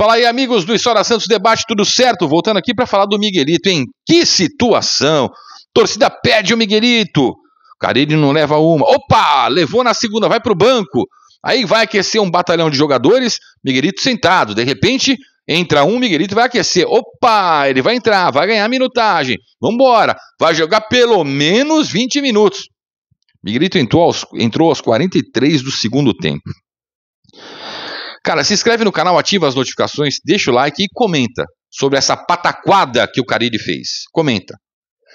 Fala aí, amigos do História Santos Debate, tudo certo? Voltando aqui para falar do Miguelito, em que situação? Torcida pede o Miguelito. Carilli não leva uma. Opa, levou na segunda, vai para o banco. Aí vai aquecer um batalhão de jogadores, Miguelito sentado. De repente, entra um, Miguelito vai aquecer. Opa, ele vai entrar, vai ganhar minutagem. Vambora, vai jogar pelo menos 20 minutos. Miguelito entrou aos, entrou aos 43 do segundo tempo. Cara, se inscreve no canal, ativa as notificações, deixa o like e comenta sobre essa pataquada que o Carilli fez. Comenta.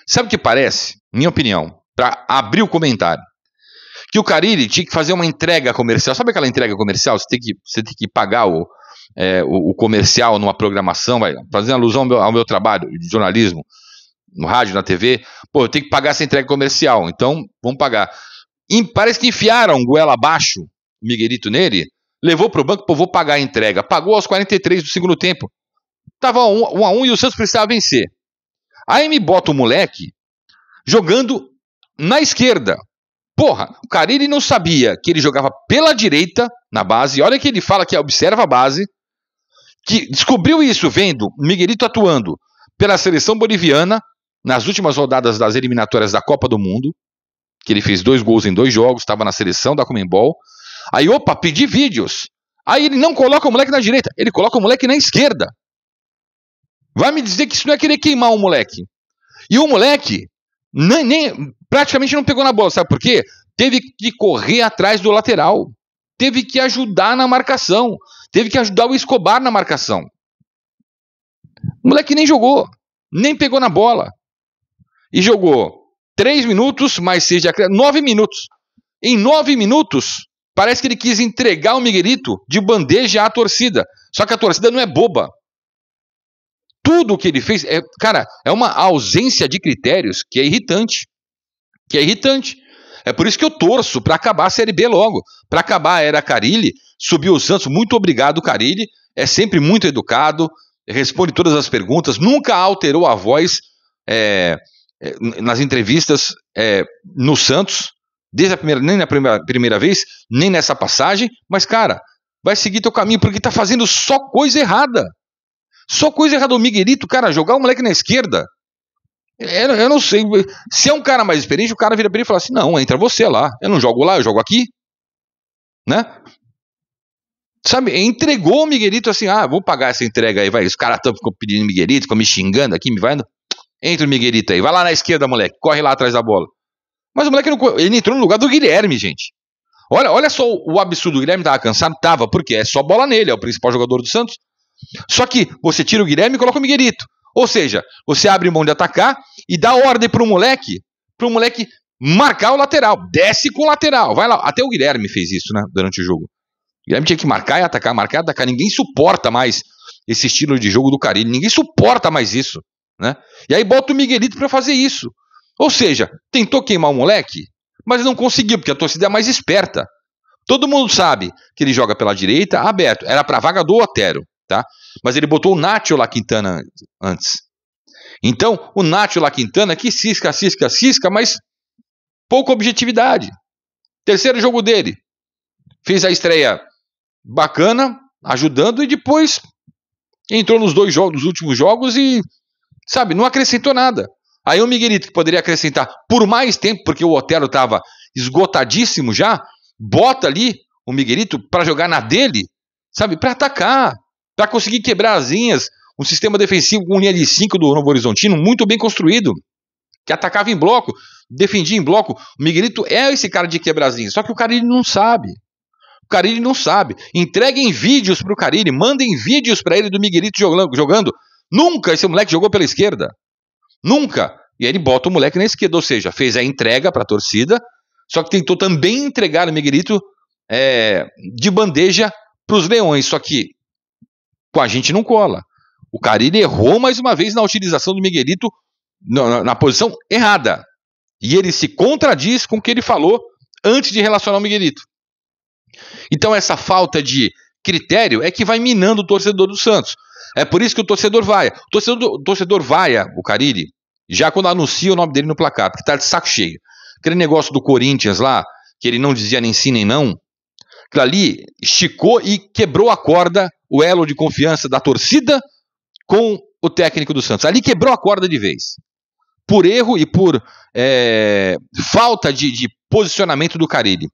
Sabe o que parece? Minha opinião, para abrir o comentário. Que o Carilli tinha que fazer uma entrega comercial. Sabe aquela entrega comercial? Você tem que, você tem que pagar o, é, o, o, comercial numa programação, vai fazendo alusão ao meu, ao meu trabalho de jornalismo, no rádio, na TV. Pô, eu tenho que pagar essa entrega comercial, então vamos pagar. E parece que enfiaram goela abaixo, Miguelito nele, Levou para o banco, pô, vou pagar a entrega. Pagou aos 43 do segundo tempo. Tava 1 um, um a 1 um, e o Santos precisava vencer. Aí me bota o moleque jogando na esquerda. Porra, o Carilli não sabia que ele jogava pela direita na base. Olha que ele fala que observa a base. Que descobriu isso vendo Miguelito atuando pela seleção boliviana nas últimas rodadas das eliminatórias da Copa do Mundo, que ele fez dois gols em dois jogos, estava na seleção da Comembol, Aí, opa, pedi vídeos. Aí ele não coloca o moleque na direita, ele coloca o moleque na esquerda. Vai me dizer que isso não é querer queimar o moleque. E o moleque nem, nem, praticamente não pegou na bola, sabe por quê? Teve que correr atrás do lateral, teve que ajudar na marcação, teve que ajudar o Escobar na marcação. O moleque nem jogou, nem pegou na bola. E jogou 3 minutos, mais 6 de acréscimo, 9 minutos. Em 9 minutos, Parece que ele quis entregar o Miguelito de bandeja à torcida. Só que a torcida não é boba. Tudo o que ele fez, é, cara, é uma ausência de critérios que é irritante. Que é irritante. É por isso que eu torço para acabar a Série B logo. Para acabar a era Carilli, subiu o Santos. Muito obrigado, Carilli. É sempre muito educado, responde todas as perguntas, nunca alterou a voz é, é nas entrevistas é, no Santos desde a primeira, nem na primeira, primeira vez, nem nessa passagem, mas cara, vai seguir teu caminho, porque tá fazendo só coisa errada. Só coisa errada. O Miguelito, cara, jogar o moleque na esquerda. Eu, eu não sei. Se é um cara mais experiente, o cara vira pra ele e fala assim: não, entra você lá. Eu não jogo lá, eu jogo aqui. Né? Sabe, entregou o Miguelito assim: ah, vou pagar essa entrega aí, vai. Os caras ficam pedindo Miguelito, ficam me xingando aqui, me vai. Entra o Miguelito aí, vai lá na esquerda, moleque, corre lá atrás da bola. Mas o moleque não, ele entrou no lugar do Guilherme, gente. Olha, olha só o absurdo. O Guilherme tava cansado? Tava, porque é só bola nele, é o principal jogador do Santos. Só que você tira o Guilherme e coloca o Miguelito. Ou seja, você abre mão de atacar e dá ordem pro moleque, pro moleque marcar o lateral. Desce com o lateral. Vai lá. Até o Guilherme fez isso, né, durante o jogo. O Guilherme tinha que marcar e atacar, marcar e atacar. Ninguém suporta mais esse estilo de jogo do Carilho. Ninguém suporta mais isso, né? E aí bota o Miguelito para fazer isso. Ou seja, tentou queimar o moleque, mas não conseguiu, porque a torcida é mais esperta. Todo mundo sabe que ele joga pela direita, aberto. Era para vaga do Otero, tá? Mas ele botou o Nacho La Quintana antes. Então, o Nacho La Quintana que cisca, cisca, cisca, mas pouca objetividade. Terceiro jogo dele. Fez a estreia bacana, ajudando e depois entrou nos dois jogos, nos últimos jogos e sabe, não acrescentou nada. Aí o Miguelito, que poderia acrescentar por mais tempo, porque o Otero estava esgotadíssimo já, bota ali o Miguelito para jogar na dele, sabe? Para atacar, para conseguir quebrar as linhas. Um sistema defensivo com linha de 5 do Novo Horizontino muito bem construído, que atacava em bloco, defendia em bloco. O Miguelito é esse cara de quebrar as linhas, só que o Carilli não sabe. O Carilli não sabe. Entreguem vídeos para o Carilli, mandem vídeos para ele do Miguelito jogando. Nunca esse moleque jogou pela esquerda. Nunca. E aí ele bota o moleque na esquerda, ou seja, fez a entrega para a torcida, só que tentou também entregar o Miguelito é, de bandeja para os Leões, só que com a gente não cola. O Carille errou mais uma vez na utilização do Miguelito na, na posição errada. E ele se contradiz com o que ele falou antes de relacionar o Miguelito. Então essa falta de critério é que vai minando o torcedor do Santos. É por isso que o torcedor vaia. O torcedor, torcedor vaia o Carille já quando anuncia o nome dele no placar, porque tá de saco cheio. Aquele negócio do Corinthians lá, que ele não dizia nem sim nem não, aquilo ali esticou e quebrou a corda, o elo de confiança da torcida com o técnico do Santos. Ali quebrou a corda de vez. Por erro e por é, falta de, de posicionamento do Caribe.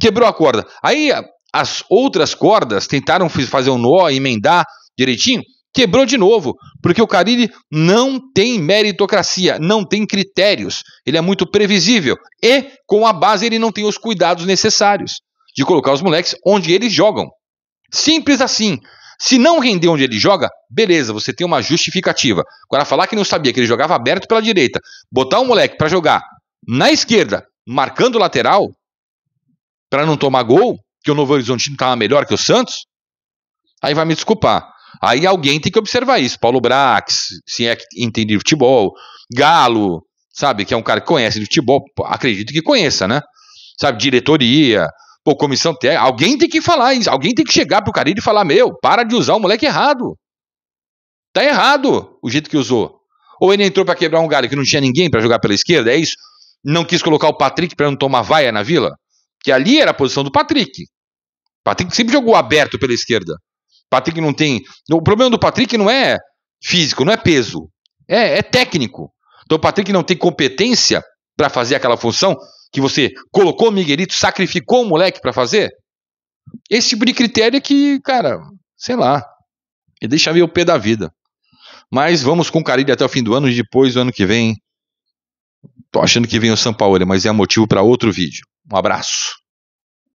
Quebrou a corda. Aí as outras cordas tentaram fazer um nó, emendar direitinho, Quebrou de novo, porque o Carilli não tem meritocracia, não tem critérios, ele é muito previsível e com a base ele não tem os cuidados necessários de colocar os moleques onde eles jogam. Simples assim. Se não render onde ele joga, beleza, você tem uma justificativa. Agora falar que não sabia que ele jogava aberto pela direita, botar um moleque para jogar na esquerda, marcando o lateral, para não tomar gol, que o Novo Horizonte estava melhor que o Santos, aí vai me desculpar. Aí alguém tem que observar isso. Paulo Brax, se é que entende de futebol, Galo, sabe, que é um cara que conhece de futebol, acredito que conheça, né? Sabe, diretoria, pô, comissão técnica, alguém tem que falar isso, alguém tem que chegar pro cara e falar: "Meu, para de usar o moleque errado. Tá errado o jeito que usou. Ou ele entrou para quebrar um galho que não tinha ninguém para jogar pela esquerda, é isso? Não quis colocar o Patrick para não tomar vaia na Vila, que ali era a posição do Patrick. Patrick sempre jogou aberto pela esquerda. Patrick não tem. O problema do Patrick não é físico, não é peso. É, é técnico. Então o Patrick não tem competência para fazer aquela função que você colocou o Miguelito, sacrificou o moleque para fazer. Esse tipo de critério é que, cara, sei lá. E deixa ver o pé da vida. Mas vamos com carinho até o fim do ano e depois, o ano que vem. Tô achando que vem o São Paulo, mas é motivo para outro vídeo. Um abraço.